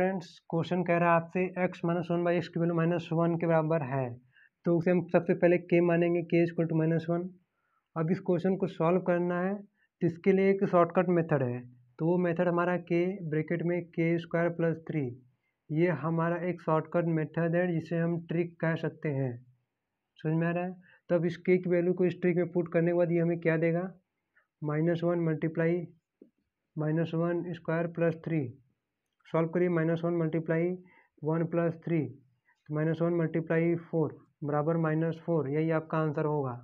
friends question कह रहा है आपसे x minus one by x की वैल्यू माइनस वन के बराबर है तो उसे हम सबसे पहले के मानेंगे के इजक्वल टू माइनस वन अब इस क्वेश्चन को सॉल्व करना है तो इसके लिए एक शॉर्टकट मेथड है तो वो मेथड हमारा के ब्रेकेट में के स्क्वायर प्लस थ्री ये हमारा एक शॉर्टकट मेथड है जिसे हम ट्रिक कह सकते हैं समझ में आ रहा है तो अब इस के की वैल्यू को इस ट्रिक में पुट करने के बाद ये हमें क्या देगा minus one multiply minus one square plus three solve करिए minus one multiply one plus three minus one multiply four बराबर माइनस फोर यही आपका आंसर होगा